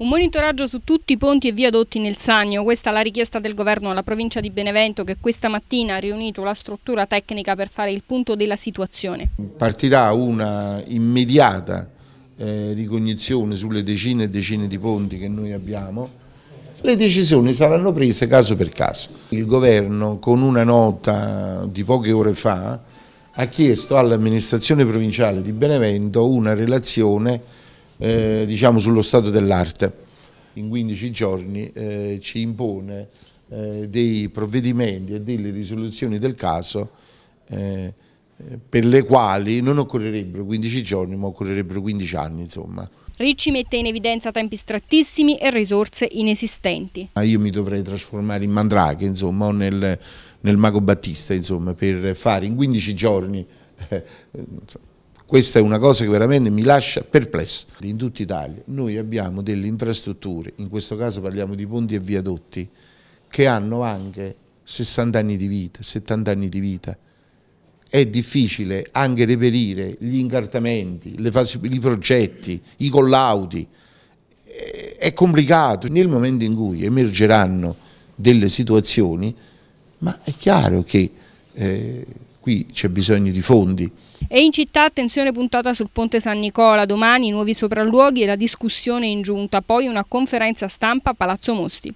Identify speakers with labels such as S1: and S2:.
S1: Un monitoraggio su tutti i ponti e viadotti nel Sannio, questa è la richiesta del governo alla provincia di Benevento che questa mattina ha riunito la struttura tecnica per fare il punto della situazione.
S2: Partirà una immediata eh, ricognizione sulle decine e decine di ponti che noi abbiamo, le decisioni saranno prese caso per caso. Il governo con una nota di poche ore fa ha chiesto all'amministrazione provinciale di Benevento una relazione eh, diciamo, sullo stato dell'arte. In 15 giorni eh, ci impone eh, dei provvedimenti e delle risoluzioni del caso eh, per le quali non occorrerebbero 15 giorni ma occorrerebbero 15 anni insomma.
S1: Ricci mette in evidenza tempi strettissimi e risorse inesistenti.
S2: Io mi dovrei trasformare in mandrake, insomma, o nel, nel mago battista, insomma, per fare in 15 giorni eh, eh questa è una cosa che veramente mi lascia perplesso. In tutta Italia noi abbiamo delle infrastrutture, in questo caso parliamo di ponti e viadotti, che hanno anche 60 anni di vita, 70 anni di vita. È difficile anche reperire gli incartamenti, fasi, i progetti, i collaudi. È complicato. Nel momento in cui emergeranno delle situazioni, ma è chiaro che eh, qui c'è bisogno di fondi.
S1: E in città attenzione puntata sul ponte San Nicola, domani nuovi sopralluoghi e la discussione in giunta, poi una conferenza stampa a Palazzo Mosti.